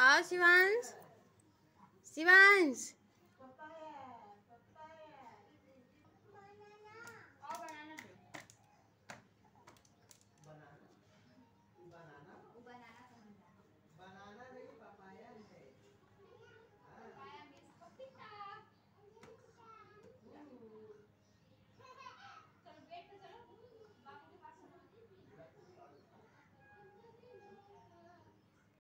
Oh, Sivans. Sivans.